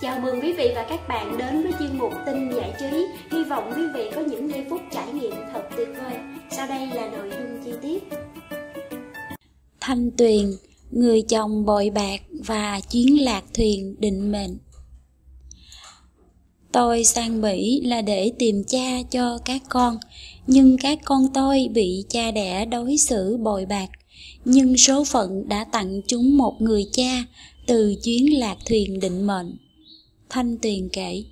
Chào mừng quý vị và các bạn đến với chuyên mục tin giải trí. Hy vọng quý vị có những giây phút trải nghiệm thật tuyệt vời. Sau đây là nội dung chi tiết. Thanh Tuyền, người chồng bội bạc và chuyến lạc thuyền định mệnh. Tôi sang Mỹ là để tìm cha cho các con, nhưng các con tôi bị cha đẻ đối xử bội bạc. Nhưng số phận đã tặng chúng một người cha từ chuyến lạc thuyền định mệnh Thanh Tuyền kể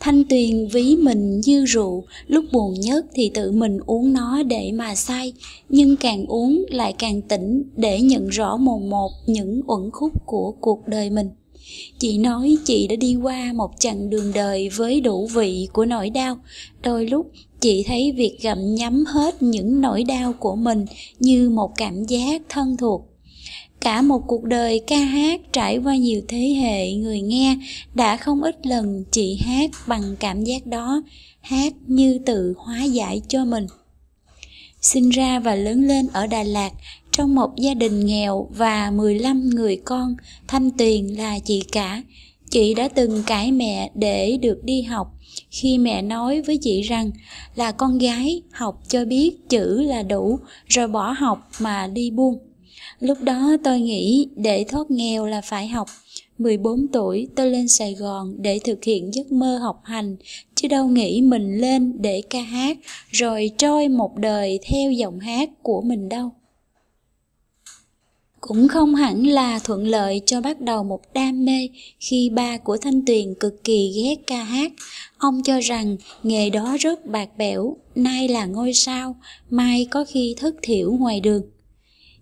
Thanh Tuyền ví mình như rượu, lúc buồn nhất thì tự mình uống nó để mà say, nhưng càng uống lại càng tỉnh để nhận rõ mồn một những uẩn khúc của cuộc đời mình. Chị nói chị đã đi qua một chặng đường đời với đủ vị của nỗi đau, đôi lúc chị thấy việc gặm nhắm hết những nỗi đau của mình như một cảm giác thân thuộc Cả một cuộc đời ca hát trải qua nhiều thế hệ người nghe đã không ít lần chị hát bằng cảm giác đó, hát như tự hóa giải cho mình. Sinh ra và lớn lên ở Đà Lạt, trong một gia đình nghèo và 15 người con, Thanh Tuyền là chị cả. Chị đã từng cãi mẹ để được đi học. Khi mẹ nói với chị rằng là con gái học cho biết chữ là đủ rồi bỏ học mà đi buôn Lúc đó tôi nghĩ để thoát nghèo là phải học. 14 tuổi tôi lên Sài Gòn để thực hiện giấc mơ học hành, chứ đâu nghĩ mình lên để ca hát rồi trôi một đời theo giọng hát của mình đâu cũng không hẳn là thuận lợi cho bắt đầu một đam mê khi ba của Thanh Tuyền cực kỳ ghét ca hát. Ông cho rằng nghề đó rất bạc bẽo, nay là ngôi sao, mai có khi thất thiểu ngoài đường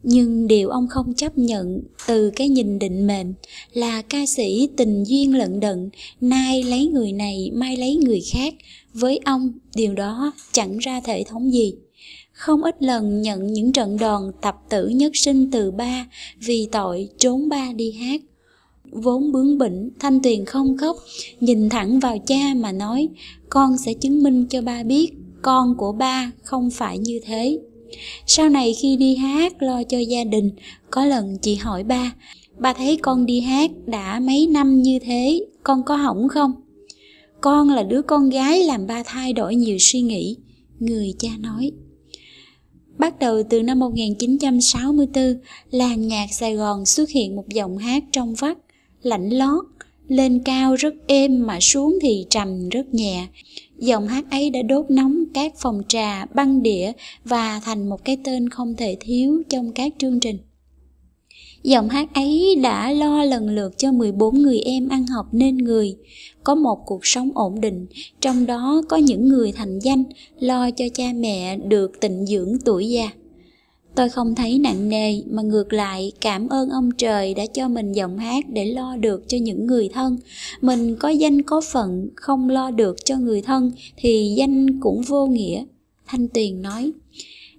nhưng điều ông không chấp nhận từ cái nhìn định mệnh là ca sĩ tình duyên lận đận nay lấy người này mai lấy người khác với ông điều đó chẳng ra thể thống gì không ít lần nhận những trận đòn tập tử nhất sinh từ ba vì tội trốn ba đi hát vốn bướng bỉnh thanh tuyền không khóc nhìn thẳng vào cha mà nói con sẽ chứng minh cho ba biết con của ba không phải như thế sau này khi đi hát lo cho gia đình, có lần chị hỏi ba, ba thấy con đi hát đã mấy năm như thế, con có hỏng không? Con là đứa con gái làm ba thay đổi nhiều suy nghĩ, người cha nói. Bắt đầu từ năm 1964, làng nhạc Sài Gòn xuất hiện một giọng hát trong vắt, lạnh lót, lên cao rất êm mà xuống thì trầm rất nhẹ giọng hát ấy đã đốt nóng các phòng trà băng đĩa và thành một cái tên không thể thiếu trong các chương trình Giọng hát ấy đã lo lần lượt cho 14 người em ăn học nên người, có một cuộc sống ổn định, trong đó có những người thành danh lo cho cha mẹ được tịnh dưỡng tuổi già. Tôi không thấy nặng nề mà ngược lại cảm ơn ông trời đã cho mình giọng hát để lo được cho những người thân. Mình có danh có phận, không lo được cho người thân thì danh cũng vô nghĩa. Thanh Tuyền nói,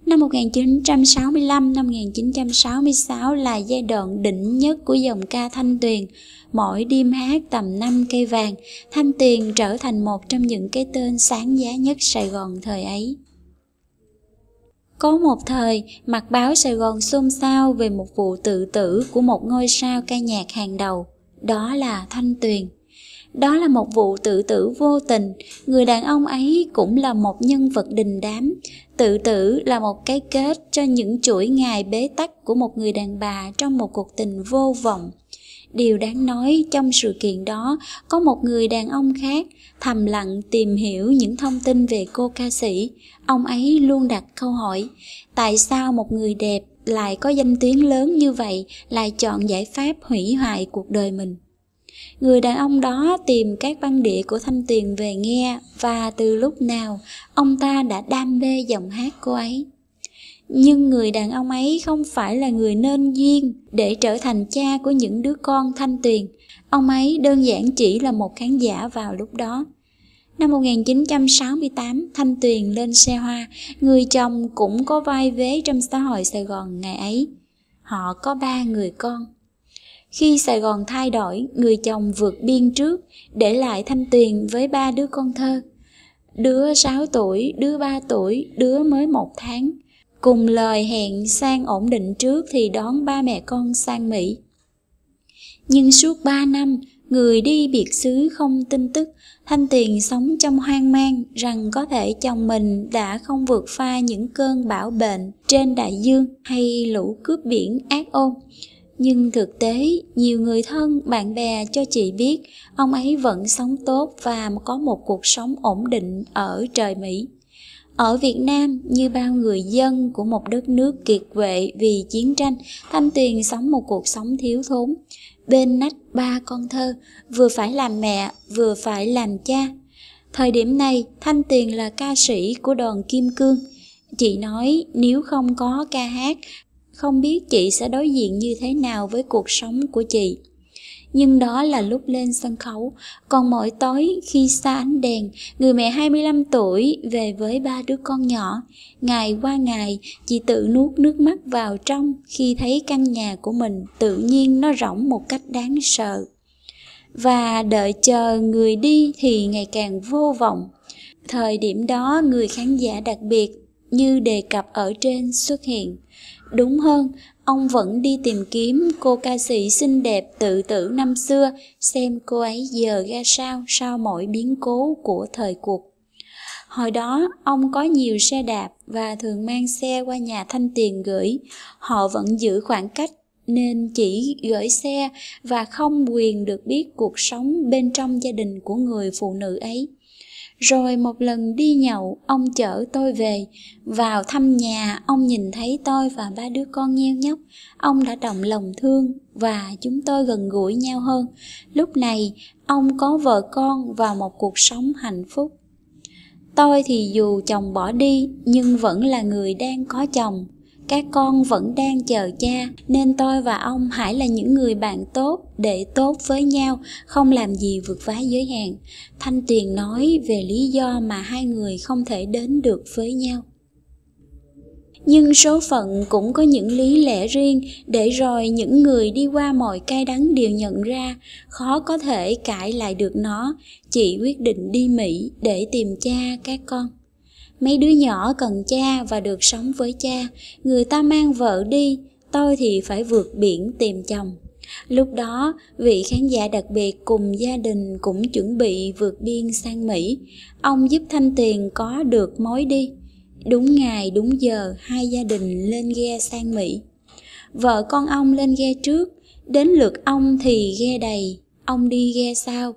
năm 1965 năm 1966 là giai đoạn đỉnh nhất của dòng ca Thanh Tuyền. Mỗi đêm hát tầm 5 cây vàng, Thanh Tuyền trở thành một trong những cái tên sáng giá nhất Sài Gòn thời ấy. Có một thời, mặt báo Sài Gòn xôn xao về một vụ tự tử của một ngôi sao ca nhạc hàng đầu, đó là Thanh Tuyền. Đó là một vụ tự tử vô tình, người đàn ông ấy cũng là một nhân vật đình đám. Tự tử là một cái kết cho những chuỗi ngày bế tắc của một người đàn bà trong một cuộc tình vô vọng điều đáng nói trong sự kiện đó có một người đàn ông khác thầm lặng tìm hiểu những thông tin về cô ca sĩ ông ấy luôn đặt câu hỏi tại sao một người đẹp lại có danh tiếng lớn như vậy lại chọn giải pháp hủy hoại cuộc đời mình người đàn ông đó tìm các băng đĩa của thanh tuyền về nghe và từ lúc nào ông ta đã đam mê giọng hát cô ấy nhưng người đàn ông ấy không phải là người nên duyên để trở thành cha của những đứa con thanh tuyền. Ông ấy đơn giản chỉ là một khán giả vào lúc đó. Năm 1968, Thanh Tuyền lên xe hoa, người chồng cũng có vai vế trong xã hội Sài Gòn ngày ấy. Họ có ba người con. Khi Sài Gòn thay đổi, người chồng vượt biên trước, để lại Thanh Tuyền với ba đứa con thơ. Đứa 6 tuổi, đứa 3 tuổi, đứa mới một tháng – cùng lời hẹn sang ổn định trước thì đón ba mẹ con sang Mỹ. Nhưng suốt 3 năm, người đi biệt xứ không tin tức, Thanh Tiền sống trong hoang mang rằng có thể chồng mình đã không vượt pha những cơn bão bệnh trên đại dương hay lũ cướp biển ác ôn. Nhưng thực tế, nhiều người thân, bạn bè cho chị biết ông ấy vẫn sống tốt và có một cuộc sống ổn định ở trời Mỹ. Ở Việt Nam, như bao người dân của một đất nước kiệt quệ vì chiến tranh, Thanh Tuyền sống một cuộc sống thiếu thốn. Bên nách ba con thơ, vừa phải làm mẹ, vừa phải làm cha. Thời điểm này, Thanh Tuyền là ca sĩ của đoàn Kim Cương. Chị nói nếu không có ca hát, không biết chị sẽ đối diện như thế nào với cuộc sống của chị nhưng đó là lúc lên sân khấu. Còn mỗi tối khi xa ánh đèn, người mẹ 25 tuổi về với ba đứa con nhỏ. Ngày qua ngày, chị tự nuốt nước mắt vào trong khi thấy căn nhà của mình tự nhiên nó rỗng một cách đáng sợ. Và đợi chờ người đi thì ngày càng vô vọng. Thời điểm đó, người khán giả đặc biệt như đề cập ở trên xuất hiện. Đúng hơn, Ông vẫn đi tìm kiếm cô ca sĩ xinh đẹp tự tử năm xưa, xem cô ấy giờ ra sao sau mỗi biến cố của thời cuộc. Hồi đó, ông có nhiều xe đạp và thường mang xe qua nhà thanh tiền gửi. Họ vẫn giữ khoảng cách nên chỉ gửi xe và không quyền được biết cuộc sống bên trong gia đình của người phụ nữ ấy rồi một lần đi nhậu, ông chở tôi về. Vào thăm nhà, ông nhìn thấy tôi và ba đứa con nheo nhóc. Ông đã động lòng thương và chúng tôi gần gũi nhau hơn. Lúc này, ông có vợ con và một cuộc sống hạnh phúc. Tôi thì dù chồng bỏ đi nhưng vẫn là người đang có chồng các con vẫn đang chờ cha nên tôi và ông hãy là những người bạn tốt để tốt với nhau không làm gì vượt phá giới hạn thanh tuyền nói về lý do mà hai người không thể đến được với nhau nhưng số phận cũng có những lý lẽ riêng để rồi những người đi qua mọi cay đắng đều nhận ra khó có thể cãi lại được nó chị quyết định đi mỹ để tìm cha các con Mấy đứa nhỏ cần cha và được sống với cha, người ta mang vợ đi, tôi thì phải vượt biển tìm chồng. Lúc đó, vị khán giả đặc biệt cùng gia đình cũng chuẩn bị vượt biên sang Mỹ. Ông giúp Thanh Tiền có được mối đi. Đúng ngày, đúng giờ, hai gia đình lên ghe sang Mỹ. Vợ con ông lên ghe trước, đến lượt ông thì ghe đầy, ông đi ghe sau,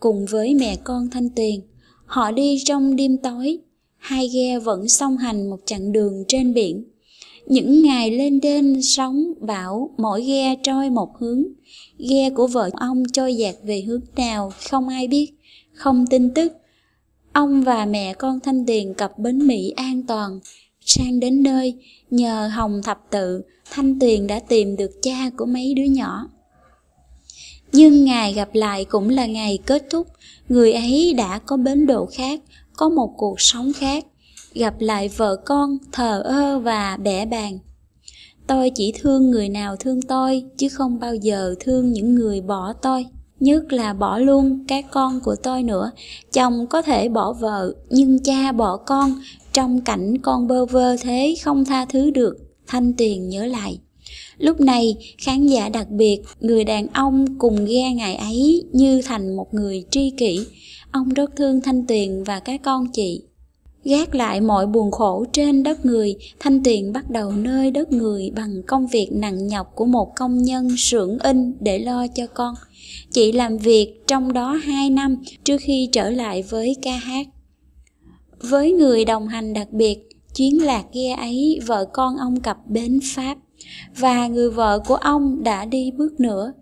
cùng với mẹ con Thanh Tiền. Họ đi trong đêm tối, hai ghe vẫn song hành một chặng đường trên biển. Những ngày lên đên sóng bão, mỗi ghe trôi một hướng. Ghe của vợ ông trôi dạt về hướng nào không ai biết, không tin tức. Ông và mẹ con Thanh Tiền cập bến Mỹ an toàn. Sang đến nơi, nhờ Hồng Thập Tự, Thanh Tuyền đã tìm được cha của mấy đứa nhỏ. Nhưng ngày gặp lại cũng là ngày kết thúc, người ấy đã có bến độ khác có một cuộc sống khác gặp lại vợ con thờ ơ và bẻ bàng tôi chỉ thương người nào thương tôi chứ không bao giờ thương những người bỏ tôi nhất là bỏ luôn các con của tôi nữa chồng có thể bỏ vợ nhưng cha bỏ con trong cảnh con bơ vơ thế không tha thứ được thanh tuyền nhớ lại Lúc này, khán giả đặc biệt, người đàn ông cùng ghe ngày ấy như thành một người tri kỷ. Ông rất thương Thanh Tuyền và các con chị. Gác lại mọi buồn khổ trên đất người, Thanh Tuyền bắt đầu nơi đất người bằng công việc nặng nhọc của một công nhân sưởng in để lo cho con. Chị làm việc trong đó 2 năm trước khi trở lại với ca hát. Với người đồng hành đặc biệt, chuyến lạc ghe ấy vợ con ông cặp bến Pháp và người vợ của ông đã đi bước nữa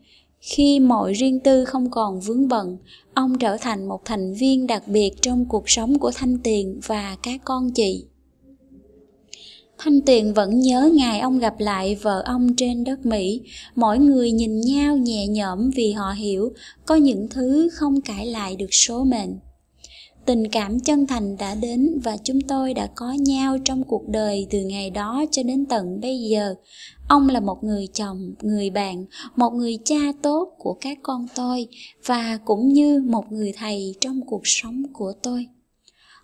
khi mọi riêng tư không còn vướng bận ông trở thành một thành viên đặc biệt trong cuộc sống của thanh tiền và các con chị thanh tiền vẫn nhớ ngày ông gặp lại vợ ông trên đất mỹ mỗi người nhìn nhau nhẹ nhõm vì họ hiểu có những thứ không cãi lại được số mệnh tình cảm chân thành đã đến và chúng tôi đã có nhau trong cuộc đời từ ngày đó cho đến tận bây giờ ông là một người chồng người bạn một người cha tốt của các con tôi và cũng như một người thầy trong cuộc sống của tôi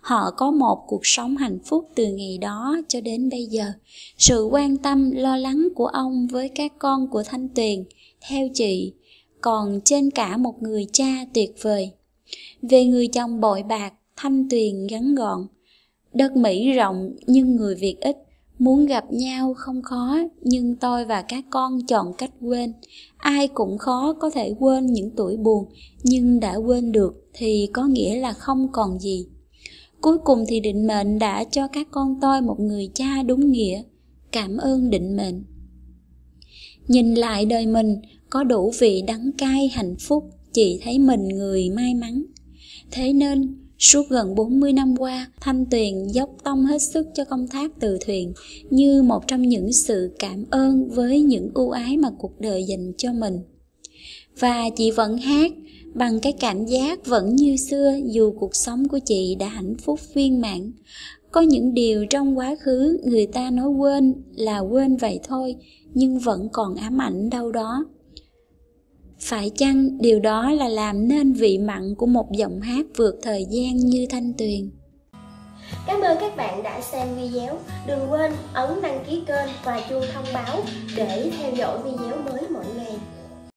họ có một cuộc sống hạnh phúc từ ngày đó cho đến bây giờ sự quan tâm lo lắng của ông với các con của thanh tuyền theo chị còn trên cả một người cha tuyệt vời về người chồng bội bạc, thanh tuyền gắn gọn. Đất Mỹ rộng nhưng người Việt ít, muốn gặp nhau không khó nhưng tôi và các con chọn cách quên ai cũng khó có thể quên những tuổi buồn nhưng đã quên được thì có nghĩa là không còn gì cuối cùng thì định mệnh đã cho các con tôi một người cha đúng nghĩa cảm ơn định mệnh nhìn lại đời mình có đủ vị đắng cay hạnh phúc chị thấy mình người may mắn. Thế nên, suốt gần 40 năm qua, Thanh Tuyền dốc tông hết sức cho công tác từ thuyền như một trong những sự cảm ơn với những ưu ái mà cuộc đời dành cho mình. Và chị vẫn hát bằng cái cảm giác vẫn như xưa dù cuộc sống của chị đã hạnh phúc viên mãn. Có những điều trong quá khứ người ta nói quên là quên vậy thôi, nhưng vẫn còn ám ảnh đâu đó phải chăng điều đó là làm nên vị mặn của một giọng hát vượt thời gian như thanh tuyền Cảm ơn các bạn đã xem video. Đừng quên ấn đăng ký kênh và chuông thông báo để theo dõi video mới mỗi ngày.